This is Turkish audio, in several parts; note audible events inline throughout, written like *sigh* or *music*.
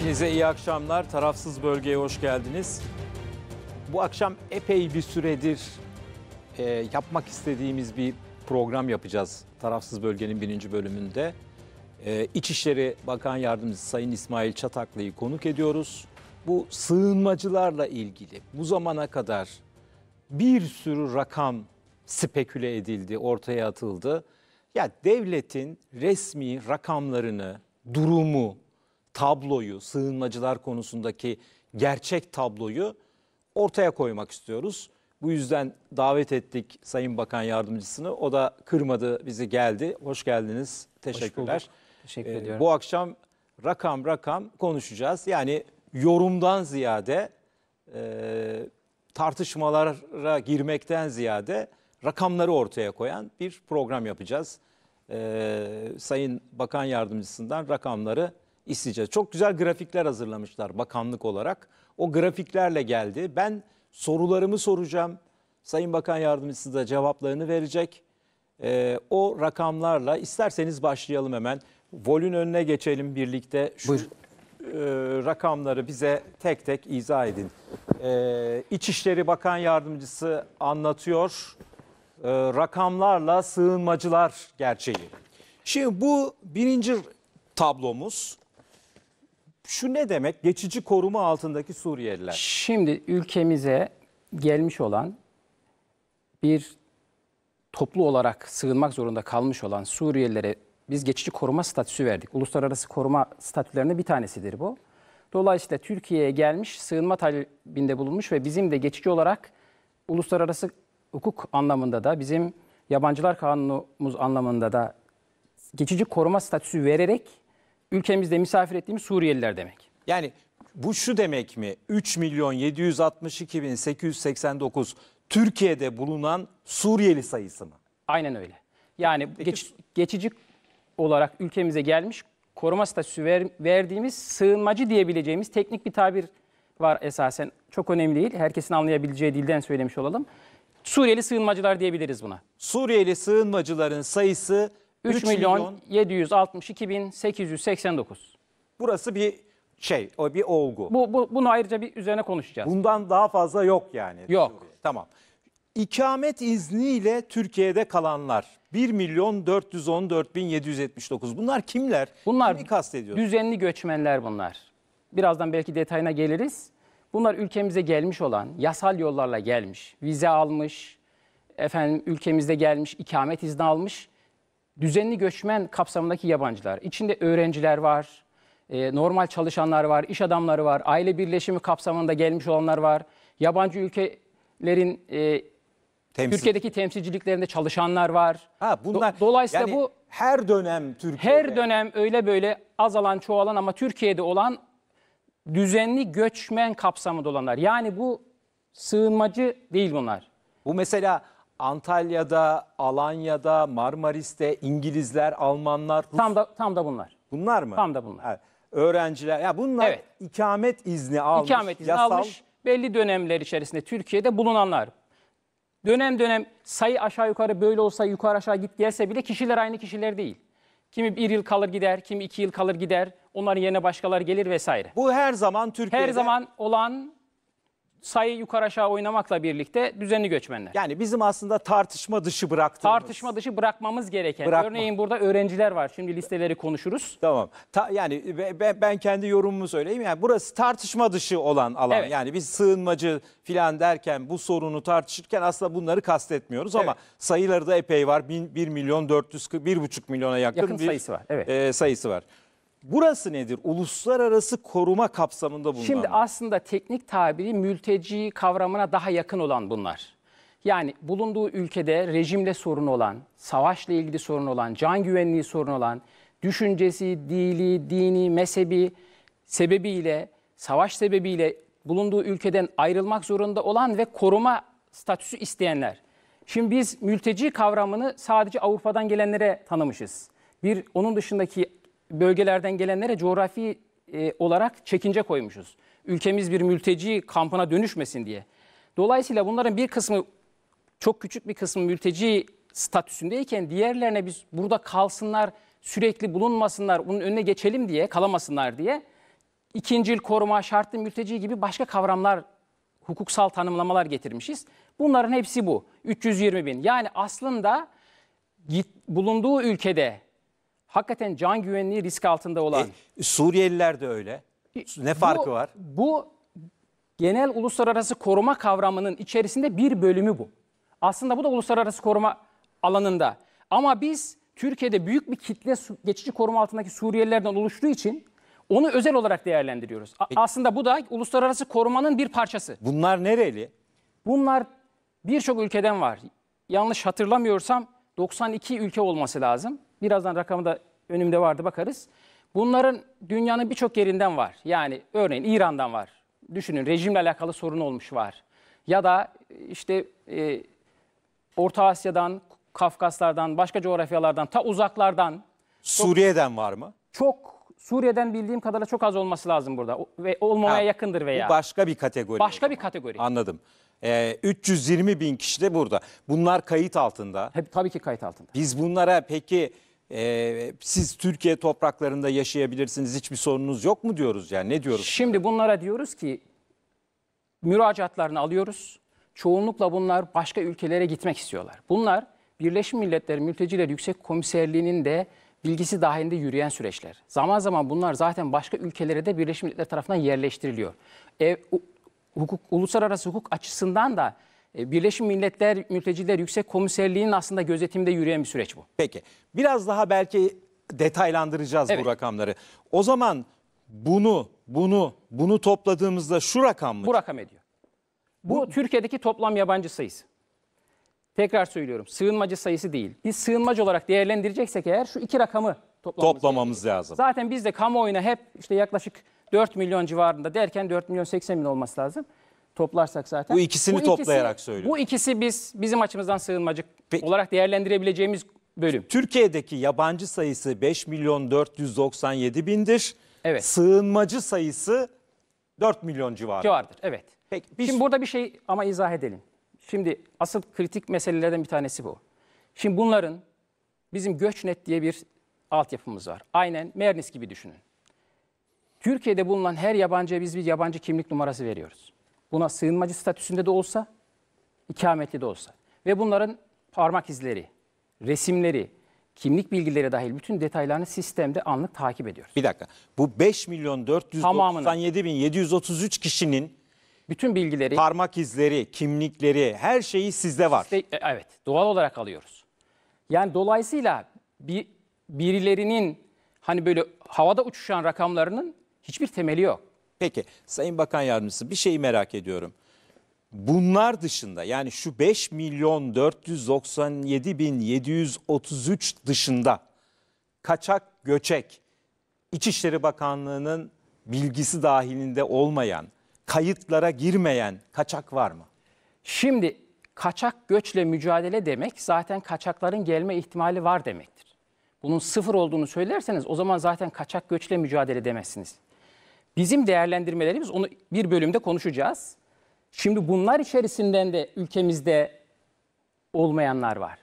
Hepinize iyi akşamlar. Tarafsız bölgeye hoş geldiniz. Bu akşam epey bir süredir e, yapmak istediğimiz bir program yapacağız. Tarafsız bölgenin birinci bölümünde. E, İçişleri Bakan Yardımcısı Sayın İsmail Çataklı'yı konuk ediyoruz. Bu sığınmacılarla ilgili bu zamana kadar bir sürü rakam speküle edildi, ortaya atıldı. Ya devletin resmi rakamlarını, durumu, tabloyu, sığınmacılar konusundaki gerçek tabloyu ortaya koymak istiyoruz. Bu yüzden davet ettik Sayın Bakan Yardımcısını. O da kırmadı bizi geldi. Hoş geldiniz. Teşekkürler. Hoş bulduk. Teşekkür ee, Bu akşam rakam rakam konuşacağız. Yani yorumdan ziyade e, tartışmalara girmekten ziyade rakamları ortaya koyan bir program yapacağız. E, Sayın Bakan Yardımcısından rakamları isteyeceğiz. Çok güzel grafikler hazırlamışlar bakanlık olarak. O grafiklerle geldi. Ben sorularımı soracağım. Sayın Bakan Yardımcısı da cevaplarını verecek. Ee, o rakamlarla isterseniz başlayalım hemen. Vol'ün önüne geçelim birlikte. Şu E, rakamları bize tek tek izah edin. Ee, İçişleri Bakan Yardımcısı anlatıyor. Ee, rakamlarla sığınmacılar gerçeği. Şimdi bu birinci tablomuz şu ne demek? Geçici koruma altındaki Suriyeliler. Şimdi ülkemize gelmiş olan bir toplu olarak sığınmak zorunda kalmış olan Suriyelilere biz geçici koruma statüsü verdik. Uluslararası koruma statülerine bir tanesidir bu. Dolayısıyla Türkiye'ye gelmiş, sığınma talebinde bulunmuş ve bizim de geçici olarak uluslararası hukuk anlamında da bizim yabancılar kanunumuz anlamında da geçici koruma statüsü vererek ülkemizde misafir ettiğimiz Suriyeliler demek. Yani bu şu demek mi? 3 milyon 762 bin 889 Türkiye'de bulunan Suriyeli sayısı mı? Aynen öyle. Yani Peki, geç, geçici olarak ülkemize gelmiş koruma statüsü ver, verdiğimiz sığınmacı diyebileceğimiz teknik bir tabir var esasen. Çok önemli değil. Herkesin anlayabileceği dilden söylemiş olalım. Suriyeli sığınmacılar diyebiliriz buna. Suriyeli sığınmacıların sayısı 3, 3 milyon, milyon 762 bin 889. Burası bir şey, o bir olgu. Bu, bu bunu ayrıca bir üzerine konuşacağız. Bundan daha fazla yok yani. Yok. Suriye. Tamam. İkamet izniyle Türkiye'de kalanlar 1 milyon 414 bin 779. Bunlar kimler? Bunlar Kimi kastediyor? düzenli göçmenler bunlar. Birazdan belki detayına geliriz. Bunlar ülkemize gelmiş olan, yasal yollarla gelmiş, vize almış, efendim ülkemizde gelmiş, ikamet izni almış düzenli göçmen kapsamındaki yabancılar. İçinde öğrenciler var, e, normal çalışanlar var, iş adamları var, aile birleşimi kapsamında gelmiş olanlar var. Yabancı ülkelerin e, Temsil. Türkiye'deki temsilciliklerinde çalışanlar var. Ha bunlar dolayısıyla yani bu her dönem Türkiye'de her dönem öyle böyle azalan çoğalan ama Türkiye'de olan düzenli göçmen kapsamı dolanlar. Yani bu sığınmacı değil bunlar. Bu mesela Antalya'da, Alanya'da, Marmaris'te İngilizler, Almanlar, Rus... Tam da tam da bunlar. Bunlar mı? Tam da bunlar. Evet. Öğrenciler ya bunlar Evet. ikamet izni almış. İkamet izni yasal- almış belli dönemler içerisinde Türkiye'de bulunanlar. Dönem dönem sayı aşağı yukarı böyle olsa yukarı aşağı git gelse bile kişiler aynı kişiler değil. Kimi bir yıl kalır gider, kimi iki yıl kalır gider. Onların yerine başkaları gelir vesaire. Bu her zaman Türkiye'de Her zaman olan sayı yukarı aşağı oynamakla birlikte düzenli göçmenler. Yani bizim aslında tartışma dışı bıraktığımız. Tartışma dışı bırakmamız gereken. Bırakma. Örneğin burada öğrenciler var. Şimdi listeleri konuşuruz. Tamam. Ta, yani ben, ben kendi yorumumu söyleyeyim. Yani burası tartışma dışı olan alan. Evet. Yani biz sığınmacı filan derken bu sorunu tartışırken aslında bunları kastetmiyoruz evet. ama sayıları da epey var. 1 milyon 440 1,5 milyona yakın, yakın bir sayısı var. Evet. E, sayısı var. Burası nedir? Uluslararası koruma kapsamında bunlar. Şimdi aslında teknik tabiri mülteci kavramına daha yakın olan bunlar. Yani bulunduğu ülkede rejimle sorun olan, savaşla ilgili sorun olan, can güvenliği sorun olan, düşüncesi, dili, dini, mezhebi sebebiyle, savaş sebebiyle bulunduğu ülkeden ayrılmak zorunda olan ve koruma statüsü isteyenler. Şimdi biz mülteci kavramını sadece Avrupa'dan gelenlere tanımışız. Bir onun dışındaki bölgelerden gelenlere coğrafi e, olarak çekince koymuşuz. Ülkemiz bir mülteci kampına dönüşmesin diye. Dolayısıyla bunların bir kısmı çok küçük bir kısmı mülteci statüsündeyken diğerlerine biz burada kalsınlar, sürekli bulunmasınlar, bunun önüne geçelim diye, kalamasınlar diye ikincil koruma, şartlı mülteci gibi başka kavramlar, hukuksal tanımlamalar getirmişiz. Bunların hepsi bu. 320 bin. Yani aslında git, bulunduğu ülkede hakikaten can güvenliği risk altında olan. E, Suriyeliler de öyle. E, ne farkı bu, var? Bu genel uluslararası koruma kavramının içerisinde bir bölümü bu. Aslında bu da uluslararası koruma alanında. Ama biz Türkiye'de büyük bir kitle geçici koruma altındaki Suriyelilerden oluştuğu için onu özel olarak değerlendiriyoruz. A- e- aslında bu da uluslararası korumanın bir parçası. Bunlar nereli? Bunlar birçok ülkeden var. Yanlış hatırlamıyorsam 92 ülke olması lazım birazdan rakamı da önümde vardı bakarız. Bunların dünyanın birçok yerinden var. Yani örneğin İran'dan var. Düşünün rejimle alakalı sorun olmuş var. Ya da işte e, Orta Asya'dan, Kafkaslardan, başka coğrafyalardan, ta uzaklardan. Suriye'den çok, var mı? Çok Suriye'den bildiğim kadarıyla çok az olması lazım burada. O, ve olmamaya ha, yakındır veya. Bu başka bir kategori. Başka bir kategori. Anladım. E, 320 bin kişi de burada. Bunlar kayıt altında. Tabii, tabii ki kayıt altında. Biz bunlara peki e, siz Türkiye topraklarında yaşayabilirsiniz hiçbir sorununuz yok mu diyoruz yani ne diyoruz? Şimdi bunlara diyoruz ki müracaatlarını alıyoruz. Çoğunlukla bunlar başka ülkelere gitmek istiyorlar. Bunlar Birleşmiş Milletler Mülteciler Yüksek Komiserliği'nin de bilgisi dahilinde yürüyen süreçler. Zaman zaman bunlar zaten başka ülkelere de Birleşmiş Milletler tarafından yerleştiriliyor. E, hukuk, uluslararası hukuk açısından da e, Birleşmiş Milletler Mülteciler Yüksek Komiserliği'nin aslında gözetimde yürüyen bir süreç bu. Peki biraz daha belki detaylandıracağız evet. bu rakamları. O zaman bunu, bunu, bunu topladığımızda şu rakam mı? Bu rakam ediyor. Bu, bu Türkiye'deki toplam yabancı sayısı. Tekrar söylüyorum sığınmacı sayısı değil. Biz sığınmacı olarak değerlendireceksek eğer şu iki rakamı toplamamız, toplamamız gerekiyor. lazım. Zaten biz de kamuoyuna hep işte yaklaşık 4 milyon civarında derken 4 milyon 80 bin olması lazım toplarsak zaten. Bu ikisini bu toplayarak ikisi, söylüyorum. Bu ikisi biz bizim açımızdan sığınmacık Peki. olarak değerlendirebileceğimiz bölüm. Türkiye'deki yabancı sayısı 5 milyon 497 bindir. Evet. Sığınmacı sayısı 4 milyon civarı. Civardır evet. Peki, biz... Şimdi burada bir şey ama izah edelim. Şimdi asıl kritik meselelerden bir tanesi bu. Şimdi bunların bizim Göçnet diye bir altyapımız var. Aynen Mernis gibi düşünün. Türkiye'de bulunan her yabancıya biz bir yabancı kimlik numarası veriyoruz. Buna sığınmacı statüsünde de olsa, ikametli de olsa. Ve bunların parmak izleri, resimleri, kimlik bilgileri dahil bütün detaylarını sistemde anlık takip ediyoruz. Bir dakika. Bu 5 milyon 497 bin 733 kişinin bütün bilgileri, parmak izleri, kimlikleri, her şeyi sizde var. Sizde, e, evet, doğal olarak alıyoruz. Yani dolayısıyla bir birilerinin hani böyle havada uçuşan rakamlarının hiçbir temeli yok. Peki Sayın Bakan Yardımcısı bir şeyi merak ediyorum. Bunlar dışında yani şu 5 milyon 497 bin 733 dışında kaçak göçek İçişleri Bakanlığı'nın bilgisi dahilinde olmayan, kayıtlara girmeyen kaçak var mı? Şimdi kaçak göçle mücadele demek zaten kaçakların gelme ihtimali var demektir. Bunun sıfır olduğunu söylerseniz o zaman zaten kaçak göçle mücadele demezsiniz. Bizim değerlendirmelerimiz onu bir bölümde konuşacağız. Şimdi bunlar içerisinden de ülkemizde olmayanlar var.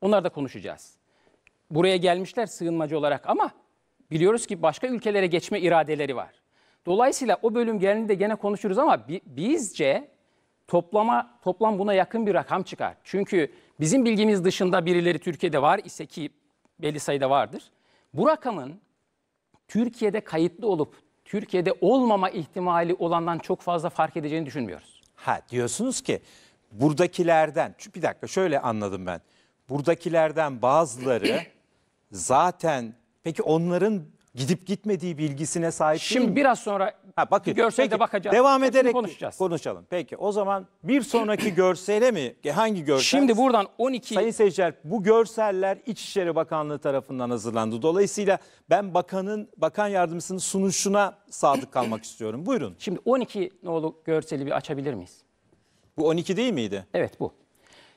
Onlar da konuşacağız. Buraya gelmişler sığınmacı olarak ama biliyoruz ki başka ülkelere geçme iradeleri var. Dolayısıyla o bölüm geldiğinde gene konuşuruz ama bizce toplama toplam buna yakın bir rakam çıkar. Çünkü bizim bilgimiz dışında birileri Türkiye'de var ise ki belli sayıda vardır. Bu rakamın Türkiye'de kayıtlı olup Türkiye'de olmama ihtimali olandan çok fazla fark edeceğini düşünmüyoruz. Ha diyorsunuz ki buradakilerden bir dakika şöyle anladım ben. Buradakilerden bazıları zaten peki onların gidip gitmediği bilgisine sahip Şimdi değil mi? biraz sonra ha, bakın. görselde Peki, bakacağız. Devam Hepsini ederek konuşacağız. konuşalım. Peki o zaman bir sonraki *clears throat* görsele mi? Hangi görsel? Şimdi buradan 12... Sayın seyirciler bu görseller İçişleri Bakanlığı tarafından hazırlandı. Dolayısıyla ben bakanın bakan yardımcısının sunuşuna sadık kalmak *clears throat* istiyorum. Buyurun. Şimdi 12 nolu görseli bir açabilir miyiz? Bu 12 değil miydi? Evet bu.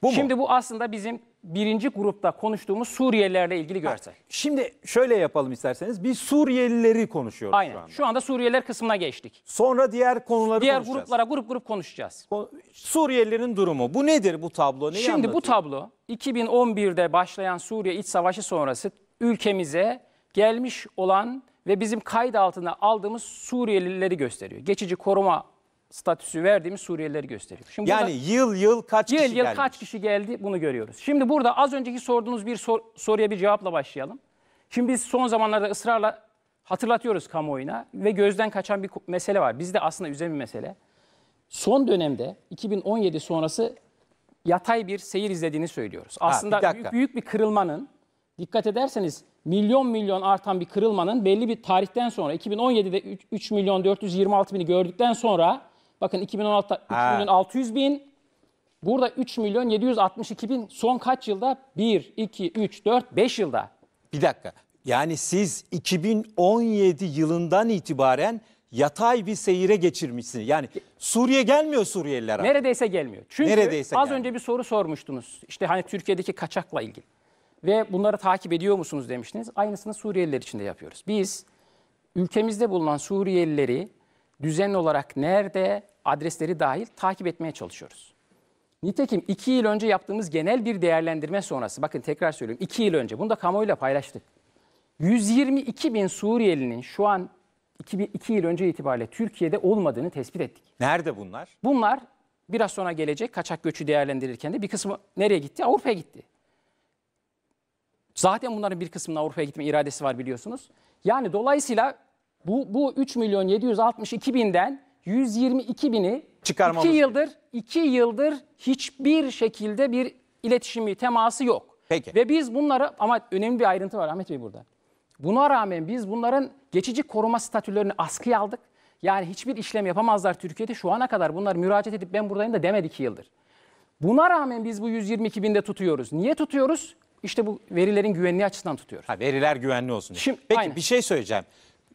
Bu mu? Şimdi bu aslında bizim birinci grupta konuştuğumuz Suriyelilerle ilgili görsel. Şimdi şöyle yapalım isterseniz. Biz Suriyelileri konuşuyoruz Aynen. şu anda. Şu anda Suriyeliler kısmına geçtik. Sonra diğer konuları Diğer konuşacağız. gruplara grup grup konuşacağız. Ko- Suriyelilerin durumu. Bu nedir bu tablo? Neyi Şimdi anlatıyor? bu tablo 2011'de başlayan Suriye iç savaşı sonrası ülkemize gelmiş olan ve bizim kayıt altına aldığımız Suriyelileri gösteriyor. Geçici koruma statüsü verdiğimiz Suriyelileri gösteriyor. Şimdi yani burada, yıl yıl kaç yıl, kişi yıl yıl kaç kişi geldi bunu görüyoruz. Şimdi burada az önceki sorduğunuz bir sor, soruya bir cevapla başlayalım. Şimdi biz son zamanlarda ısrarla hatırlatıyoruz kamuoyuna ve gözden kaçan bir mesele var. Bizde aslında üzerin bir mesele. Son dönemde 2017 sonrası yatay bir seyir izlediğini söylüyoruz. Aslında ha, bir büyük, büyük bir kırılmanın dikkat ederseniz milyon milyon artan bir kırılmanın belli bir tarihten sonra 2017'de 3 milyon 426 bini gördükten sonra Bakın 2016'da 2 milyon 600 bin. Burada 3 milyon 762 bin son kaç yılda? 1, 2, 3, 4, 5 yılda. Bir dakika. Yani siz 2017 yılından itibaren yatay bir seyire geçirmişsiniz. Yani Suriye gelmiyor Suriyeliler. artık. Neredeyse gelmiyor. Çünkü Neredeyse az gelmiyor. önce bir soru sormuştunuz. İşte hani Türkiye'deki kaçakla ilgili. Ve bunları takip ediyor musunuz demiştiniz. Aynısını Suriyeliler için de yapıyoruz. Biz ülkemizde bulunan Suriyelileri düzenli olarak nerede adresleri dahil takip etmeye çalışıyoruz. Nitekim 2 yıl önce yaptığımız genel bir değerlendirme sonrası, bakın tekrar söylüyorum 2 yıl önce bunu da kamuoyuyla paylaştık. 122 bin Suriyelinin şu an 2 yıl önce itibariyle Türkiye'de olmadığını tespit ettik. Nerede bunlar? Bunlar biraz sonra gelecek kaçak göçü değerlendirirken de bir kısmı nereye gitti? Avrupa'ya gitti. Zaten bunların bir kısmının Avrupa'ya gitme iradesi var biliyorsunuz. Yani dolayısıyla bu, bu 3 milyon 762 binden 122 bini 2 yıldır 2 yıldır hiçbir şekilde bir iletişimi teması yok. Peki. Ve biz bunları ama önemli bir ayrıntı var Ahmet Bey burada. Buna rağmen biz bunların geçici koruma statülerini askıya aldık. Yani hiçbir işlem yapamazlar Türkiye'de şu ana kadar bunlar müracaat edip ben buradayım da demedi 2 yıldır. Buna rağmen biz bu 122 binde tutuyoruz. Niye tutuyoruz? İşte bu verilerin güvenliği açısından tutuyoruz. Ha, veriler güvenli olsun. diye. Şimdi- Peki aynen. bir şey söyleyeceğim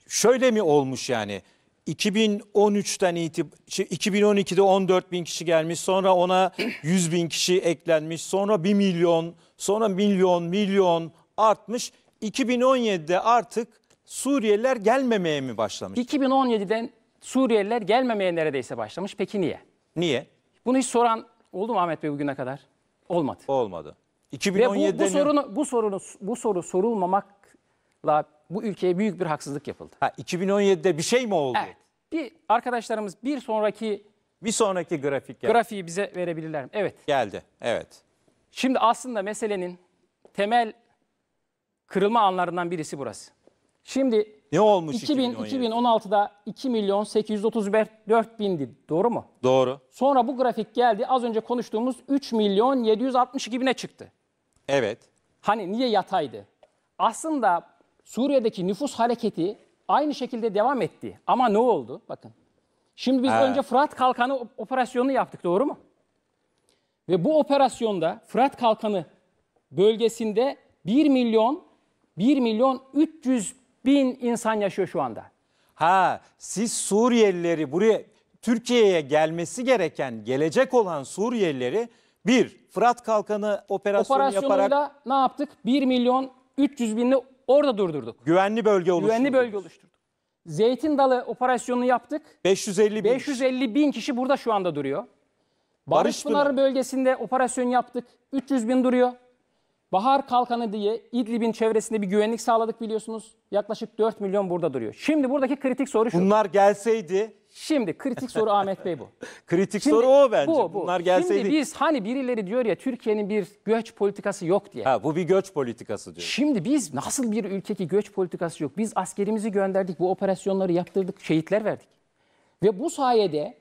şöyle mi olmuş yani? 2013'ten itibaren 2012'de 14 bin kişi gelmiş sonra ona 100 *clears throat* bin kişi eklenmiş sonra 1 milyon sonra milyon milyon artmış 2017'de artık Suriyeliler gelmemeye mi başlamış? 2017'den Suriyeliler gelmemeye neredeyse başlamış peki niye? Niye? Bunu hiç soran oldu mu Ahmet Bey bugüne kadar? Olmadı. Olmadı. 2017'de Ve bu, bu sorunu bu sorunu bu soru sorulmamakla bu ülkeye büyük bir haksızlık yapıldı. Ha, 2017'de bir şey mi oldu? Evet. Bir arkadaşlarımız bir sonraki bir sonraki grafik geldi. grafiği bize verebilirler mi? Evet. Geldi. Evet. Şimdi aslında meselenin temel kırılma anlarından birisi burası. Şimdi ne olmuş 2000, 2017'de? 2016'da 2 milyon 834 bindi. Doğru mu? Doğru. Sonra bu grafik geldi. Az önce konuştuğumuz 3 milyon 762 bine çıktı. Evet. Hani niye yataydı? Aslında Suriye'deki nüfus hareketi aynı şekilde devam etti. Ama ne oldu? Bakın. Şimdi biz evet. önce Fırat Kalkanı operasyonunu yaptık doğru mu? Ve bu operasyonda Fırat Kalkanı bölgesinde 1 milyon 1 milyon 300 bin insan yaşıyor şu anda. Ha siz Suriyelileri buraya Türkiye'ye gelmesi gereken gelecek olan Suriyelileri bir Fırat Kalkanı operasyonu yaparak... ne yaptık? 1 milyon 300 binli orada durdurduk. Güvenli bölge oluşturduk. Güvenli bölge oluşturduk. Zeytin Dalı operasyonunu yaptık. 550 bin. 550 bin kişi burada şu anda duruyor. Barış, Barış Pınarı bölgesinde operasyon yaptık. 300 bin duruyor. Bahar Kalkanı diye İdlib'in çevresinde bir güvenlik sağladık biliyorsunuz. Yaklaşık 4 milyon burada duruyor. Şimdi buradaki kritik soru şu. Bunlar gelseydi Şimdi kritik soru Ahmet Bey bu. *laughs* kritik Şimdi, soru o bence. Bu, bu. Bunlar gelseydi. Şimdi biz hani birileri diyor ya Türkiye'nin bir göç politikası yok diye. Ha bu bir göç politikası diyor. Şimdi biz nasıl bir ülkeki göç politikası yok? Biz askerimizi gönderdik, bu operasyonları yaptırdık, şehitler verdik. Ve bu sayede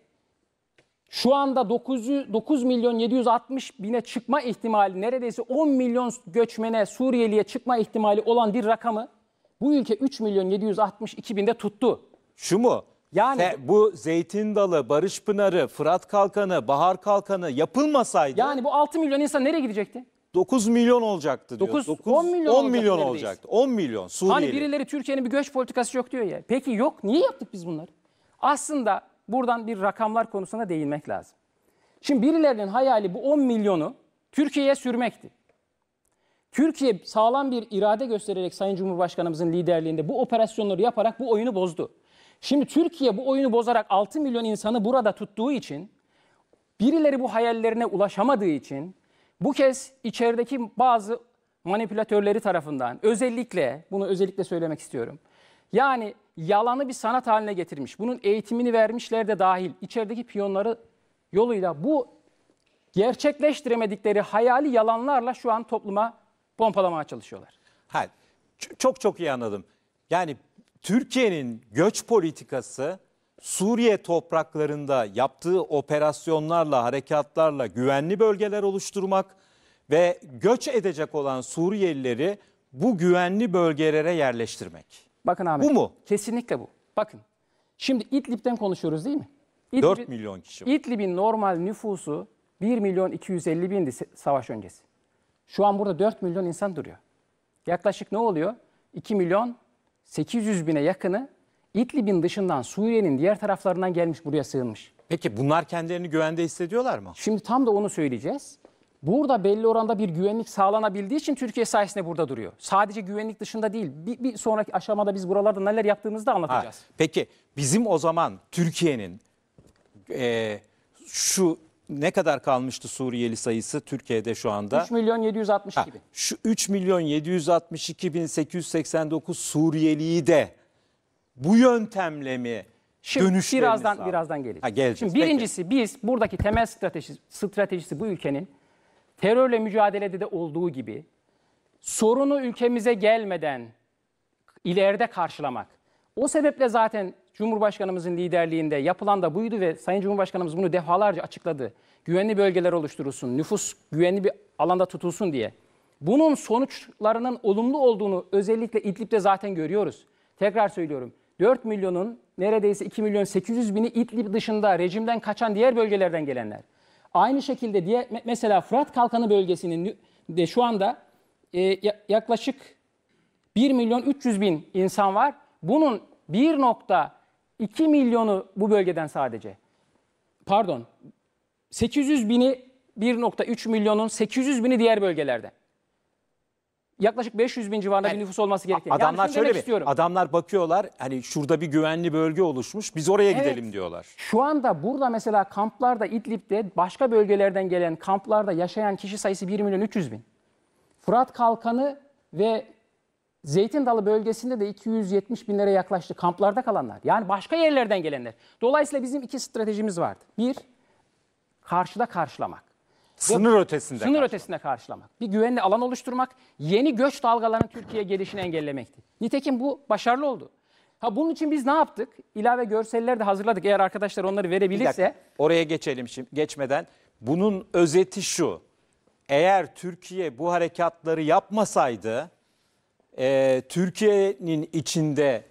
şu anda 900, 9 milyon 760 bine çıkma ihtimali neredeyse 10 milyon göçmene Suriyeli'ye çıkma ihtimali olan bir rakamı bu ülke 3 milyon 762 binde tuttu. Şu mu? Yani Te, bu Zeytin Dalı, Barış Pınarı, Fırat Kalkanı, Bahar Kalkanı yapılmasaydı yani bu 6 milyon insan nereye gidecekti? 9 milyon olacaktı diyor. 9, 9 10 milyon, 10 milyon olacaktı. olacaktı. 10 milyon Suriyeli. Hani birileri Türkiye'nin bir göç politikası yok diyor ya. Peki yok. Niye yaptık biz bunları? Aslında buradan bir rakamlar konusuna değinmek lazım. Şimdi birilerinin hayali bu 10 milyonu Türkiye'ye sürmekti. Türkiye sağlam bir irade göstererek Sayın Cumhurbaşkanımızın liderliğinde bu operasyonları yaparak bu oyunu bozdu. Şimdi Türkiye bu oyunu bozarak 6 milyon insanı burada tuttuğu için birileri bu hayallerine ulaşamadığı için bu kez içerideki bazı manipülatörleri tarafından özellikle bunu özellikle söylemek istiyorum. Yani yalanı bir sanat haline getirmiş. Bunun eğitimini vermişler de dahil içerideki piyonları yoluyla bu gerçekleştiremedikleri hayali yalanlarla şu an topluma pompalamaya çalışıyorlar. Ha, çok çok iyi anladım. Yani Türkiye'nin göç politikası Suriye topraklarında yaptığı operasyonlarla, harekatlarla güvenli bölgeler oluşturmak ve göç edecek olan Suriyelileri bu güvenli bölgelere yerleştirmek. Bakın abi, Bu mu? Kesinlikle bu. Bakın. Şimdi İdlib'den konuşuyoruz değil mi? İdlib, 4 milyon kişi. Var. İdlib'in normal nüfusu 1 milyon 250 bindi savaş öncesi. Şu an burada 4 milyon insan duruyor. Yaklaşık ne oluyor? 2 milyon 800 bine yakını İdlib'in dışından Suriye'nin diğer taraflarından gelmiş buraya sığınmış. Peki bunlar kendilerini güvende hissediyorlar mı? Şimdi tam da onu söyleyeceğiz. Burada belli oranda bir güvenlik sağlanabildiği için Türkiye sayesinde burada duruyor. Sadece güvenlik dışında değil. Bir, bir sonraki aşamada biz buralarda neler yaptığımızı da anlatacağız. Ha, peki bizim o zaman Türkiye'nin e, şu ne kadar kalmıştı Suriyeli sayısı Türkiye'de şu anda? 3 milyon 762 bin. şu 3 milyon 762 bin 889 Suriyeliyi de bu yöntemle mi Şimdi birazdan sağlam. birazdan geleceğiz. Ha, geleceğiz. Şimdi birincisi Peki. biz buradaki temel stratejisi, stratejisi bu ülkenin terörle mücadelede de olduğu gibi sorunu ülkemize gelmeden ileride karşılamak. O sebeple zaten Cumhurbaşkanımızın liderliğinde yapılan da buydu ve Sayın Cumhurbaşkanımız bunu defalarca açıkladı. Güvenli bölgeler oluşturulsun, nüfus güvenli bir alanda tutulsun diye. Bunun sonuçlarının olumlu olduğunu özellikle İdlib'de zaten görüyoruz. Tekrar söylüyorum. 4 milyonun neredeyse 2 milyon 800 bini İdlib dışında rejimden kaçan diğer bölgelerden gelenler. Aynı şekilde diye mesela Fırat Kalkanı bölgesinin de şu anda e, yaklaşık 1 milyon 300 bin insan var. Bunun 1. 2 milyonu bu bölgeden sadece. Pardon. 800 bini 1.3 milyonun 800 bini diğer bölgelerde. Yaklaşık 500 bin civarında yani, bir nüfus olması gerekiyor. Adamlar yani şöyle bir, istiyorum. adamlar bakıyorlar hani şurada bir güvenli bölge oluşmuş biz oraya evet, gidelim diyorlar. Şu anda burada mesela kamplarda İdlib'de başka bölgelerden gelen kamplarda yaşayan kişi sayısı 1 milyon 300 bin. Fırat Kalkanı ve Zeytin Dalı bölgesinde de 270 binlere yaklaştı kamplarda kalanlar. Yani başka yerlerden gelenler. Dolayısıyla bizim iki stratejimiz vardı. Bir, karşıda karşılamak. Sınır ötesinde. Sınır karşılamak. ötesinde karşılamak. Bir güvenli alan oluşturmak, yeni göç dalgalarının Türkiye'ye gelişini engellemekti. Nitekim bu başarılı oldu. Ha bunun için biz ne yaptık? İlave görseller de hazırladık. Eğer arkadaşlar onları verebilirse. Dakika, oraya geçelim şimdi geçmeden. Bunun özeti şu. Eğer Türkiye bu harekatları yapmasaydı e, Türkiye'nin içinde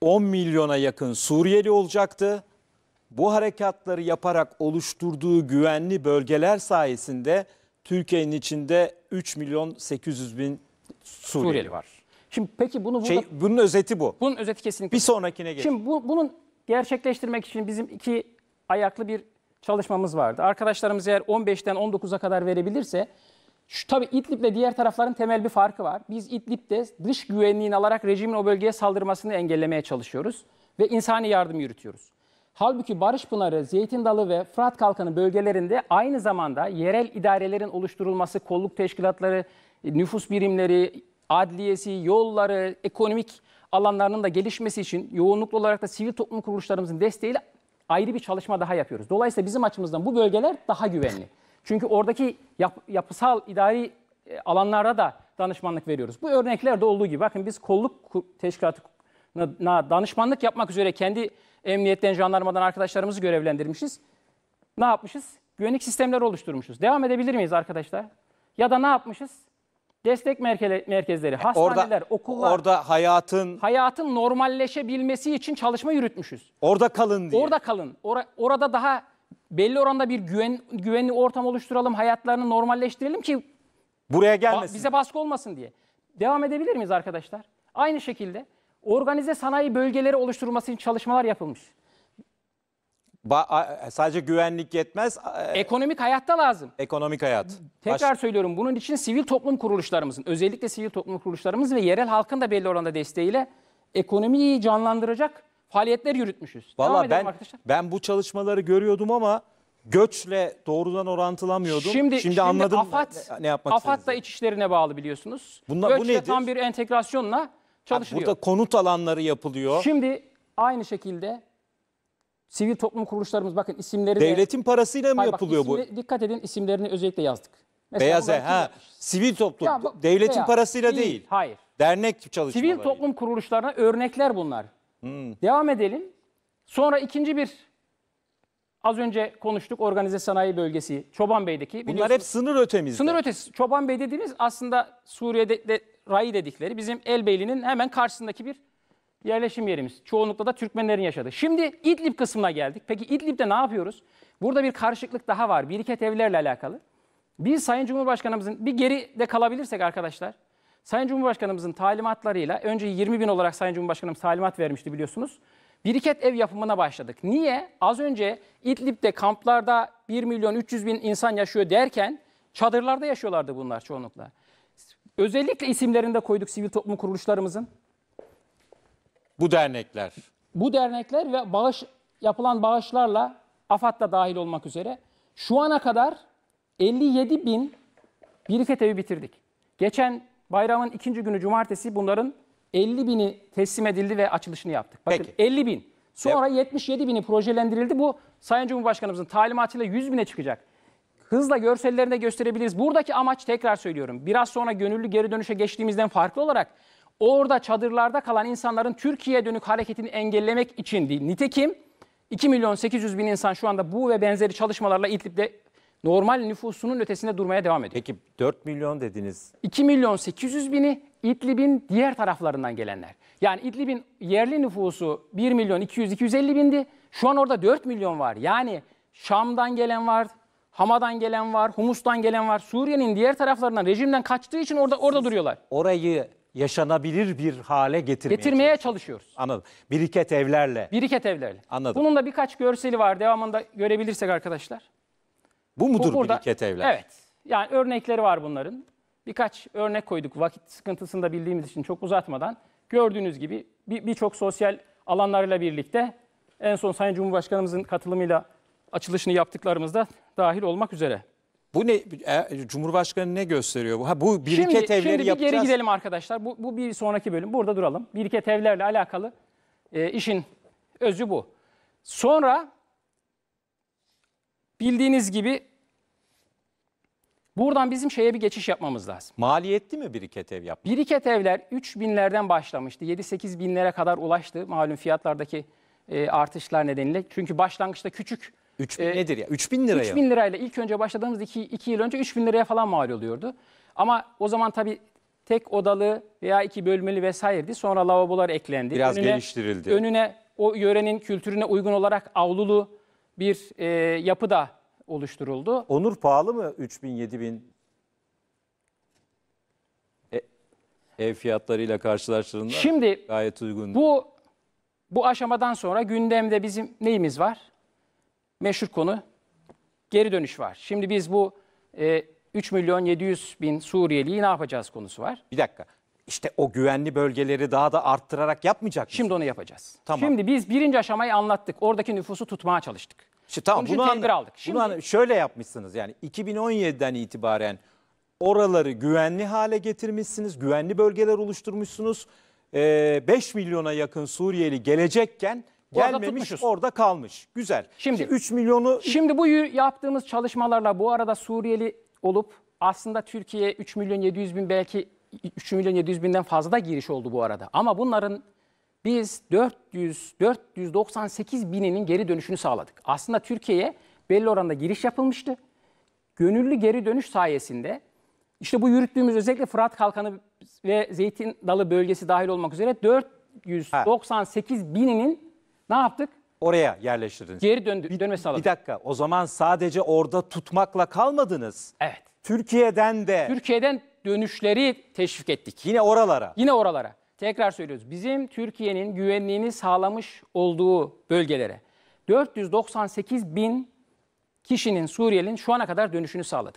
10 milyona yakın Suriyeli olacaktı. Bu harekatları yaparak oluşturduğu güvenli bölgeler sayesinde Türkiye'nin içinde 3 milyon 800 bin Suriyeli, Suriyeli var. Şimdi peki bunu şey, burada, şey, bunun özeti bu. Bunun özeti kesinlikle. Bir sonrakine geç. Şimdi bu, bunun gerçekleştirmek için bizim iki ayaklı bir çalışmamız vardı. Arkadaşlarımız eğer 15'ten 19'a kadar verebilirse şu tabii İdlib'le diğer tarafların temel bir farkı var. Biz İdlib'de dış güvenliğini alarak rejimin o bölgeye saldırmasını engellemeye çalışıyoruz ve insani yardım yürütüyoruz. Halbuki Barış Pınarı, Zeytin Dalı ve Fırat Kalkanı bölgelerinde aynı zamanda yerel idarelerin oluşturulması, kolluk teşkilatları, e, nüfus birimleri, adliyesi, yolları, ekonomik alanlarının da gelişmesi için yoğunluklu olarak da sivil toplum kuruluşlarımızın desteğiyle ayrı bir çalışma daha yapıyoruz. Dolayısıyla bizim açımızdan bu bölgeler daha güvenli. Çünkü oradaki yap, yapısal idari e, alanlarda da danışmanlık veriyoruz. Bu örneklerde olduğu gibi bakın biz kolluk teşkilatına danışmanlık yapmak üzere kendi emniyetten, jandarmadan arkadaşlarımızı görevlendirmişiz. Ne yapmışız? Güvenlik sistemleri oluşturmuşuz. Devam edebilir miyiz arkadaşlar? Ya da ne yapmışız? Destek merkezleri, hastaneler, orada, okullar. Orada hayatın... Hayatın normalleşebilmesi için çalışma yürütmüşüz. Orada kalın diye. Orada kalın. Or orada daha belli oranda bir güven güvenli ortam oluşturalım, hayatlarını normalleştirelim ki buraya gelmesin. bize baskı olmasın diye. Devam edebilir miyiz arkadaşlar? Aynı şekilde organize sanayi bölgeleri oluşturulması için çalışmalar yapılmış. Ba e, sadece güvenlik yetmez. E, ekonomik hayatta lazım. Ekonomik hayat. Tekrar Baş... söylüyorum bunun için sivil toplum kuruluşlarımızın, özellikle sivil toplum kuruluşlarımız ve yerel halkın da belli oranda desteğiyle ekonomiyi canlandıracak faaliyetler yürütmüşüz. Valla ben, ben bu çalışmaları görüyordum ama göçle doğrudan orantılamıyordum. Şimdi, şimdi, şimdi anladım AFAD, ne yapmak AFAD da iç işlerine bağlı biliyorsunuz. Bunlar, Göçle bu nedir? tam bir entegrasyonla çalışılıyor. burada konut alanları yapılıyor. Şimdi aynı şekilde sivil toplum kuruluşlarımız bakın isimleri Devletin de, parasıyla mı hayır, yapılıyor bak, isimli, bu? Dikkat edin isimlerini özellikle yazdık. Mesela Beyaz ev ha sivil toplum ya, bak, devletin veya, parasıyla değil, değil. Hayır. Dernek çalışmaları. Sivil toplum kuruluşlarına örnekler bunlar. Hmm. Devam edelim. Sonra ikinci bir az önce konuştuk organize sanayi bölgesi Çoban Bey'deki. Bunlar hep sınır ötemizde. Sınır ötesi. Çoban Bey dediğimiz aslında Suriye'de de, rayı dedikleri bizim Elbeyli'nin hemen karşısındaki bir yerleşim yerimiz. Çoğunlukla da Türkmenlerin yaşadığı. Şimdi İdlib kısmına geldik. Peki İdlib'de ne yapıyoruz? Burada bir karışıklık daha var. Biriket evlerle alakalı. Biz Sayın Cumhurbaşkanımızın bir geri de kalabilirsek arkadaşlar. Sayın Cumhurbaşkanımızın talimatlarıyla önce 20 bin olarak Sayın Cumhurbaşkanımız talimat vermişti biliyorsunuz. Biriket ev yapımına başladık. Niye? Az önce İdlib'de kamplarda 1 milyon 300 bin insan yaşıyor derken çadırlarda yaşıyorlardı bunlar çoğunlukla. Özellikle isimlerinde koyduk sivil toplum kuruluşlarımızın. Bu dernekler. Bu dernekler ve bağış yapılan bağışlarla AFAD da dahil olmak üzere şu ana kadar 57 bin biriket evi bitirdik. Geçen Bayramın ikinci günü cumartesi bunların 50 bini teslim edildi ve açılışını yaptık. Bakın Peki. 50 bin. Sonra 77 bini projelendirildi. Bu Sayın Cumhurbaşkanımızın talimatıyla 100 bine çıkacak. Hızla görsellerini gösterebiliriz. Buradaki amaç tekrar söylüyorum. Biraz sonra gönüllü geri dönüşe geçtiğimizden farklı olarak orada çadırlarda kalan insanların Türkiye'ye dönük hareketini engellemek için değil. Nitekim 2 milyon 800 bin insan şu anda bu ve benzeri çalışmalarla İdlib'de normal nüfusunun ötesinde durmaya devam ediyor. Peki 4 milyon dediniz. 2 milyon 800 bini İdlib'in diğer taraflarından gelenler. Yani İdlib'in yerli nüfusu 1 milyon 200-250 bindi. Şu an orada 4 milyon var. Yani Şam'dan gelen var, Hama'dan gelen var, Humus'tan gelen var. Suriye'nin diğer taraflarından, rejimden kaçtığı için orada orada Siz duruyorlar. Orayı yaşanabilir bir hale getirmeye, getirmeye çalışıyoruz. Anladım. Biriket evlerle. Biriket evlerle. Anladım. Bunun da birkaç görseli var. Devamında görebilirsek arkadaşlar. Bu mudur Bu burada, biriket evler? Evet. Yani örnekleri var bunların. Birkaç örnek koyduk vakit sıkıntısında bildiğimiz için çok uzatmadan. Gördüğünüz gibi birçok bir sosyal alanlarla birlikte en son Sayın Cumhurbaşkanımızın katılımıyla açılışını yaptıklarımızda dahil olmak üzere. Bu ne e, Cumhurbaşkanı ne gösteriyor bu? Ha bu biriket şimdi, evleri şimdi bir yapacağız. geri gidelim arkadaşlar. Bu, bu bir sonraki bölüm. Burada duralım. Biriket evlerle alakalı e, işin özü bu. Sonra Bildiğiniz gibi buradan bizim şeye bir geçiş yapmamız lazım. Maliyetli mi biriket ev yapmak? Biriket evler 3 binlerden başlamıştı. 7-8 binlere kadar ulaştı malum fiyatlardaki e, artışlar nedeniyle. Çünkü başlangıçta küçük 3 e, bin e, nedir ya? 3 bin liraya. 3 bin lirayla ilk önce başladığımız 2 yıl önce 3 bin liraya falan mal oluyordu. Ama o zaman tabii tek odalı veya iki bölmeli vesairedi. Sonra lavabolar eklendi. Biraz önüne, geliştirildi. Önüne o yörenin kültürüne uygun olarak avlulu bir e, yapı da oluşturuldu. Onur pahalı mı 3 bin 7 bin e, ev fiyatlarıyla karşılaştırıldığında Şimdi gayet uygun. Bu bu aşamadan sonra gündemde bizim neyimiz var? Meşhur konu geri dönüş var. Şimdi biz bu e, 3 milyon 700 bin Suriyeliyi ne yapacağız konusu var. Bir dakika. İşte o güvenli bölgeleri daha da arttırarak yapmayacak mısın? Şimdi onu yapacağız. Tamam. Şimdi biz birinci aşamayı anlattık. Oradaki nüfusu tutmaya çalıştık. Şimdi tamam Onun bunu anla- aldık. Şimdi Bunu şöyle yapmışsınız yani 2017'den itibaren oraları güvenli hale getirmişsiniz, güvenli bölgeler oluşturmuşsunuz. Ee, 5 milyona yakın Suriyeli gelecekken gelmemiş tutmuşuz. orada, kalmış. Güzel. Şimdi- 3 milyonu Şimdi bu yaptığımız çalışmalarla bu arada Suriyeli olup aslında Türkiye 3 milyon 700 bin belki 3 milyon 700 binden fazla da giriş oldu bu arada. Ama bunların biz 400 498 bininin geri dönüşünü sağladık. Aslında Türkiye'ye belli oranda giriş yapılmıştı. Gönüllü geri dönüş sayesinde işte bu yürüttüğümüz özellikle Fırat Kalkanı ve Zeytin Dalı bölgesi dahil olmak üzere 498 ha. bininin ne yaptık? Oraya yerleştirdiniz. Geri döndü, bir, dönmesi sağladık. Bir dakika o zaman sadece orada tutmakla kalmadınız. Evet. Türkiye'den de Türkiye'den dönüşleri teşvik ettik. Yine oralara. Yine oralara. Tekrar söylüyoruz. Bizim Türkiye'nin güvenliğini sağlamış olduğu bölgelere 498 bin kişinin Suriyelin şu ana kadar dönüşünü sağladık.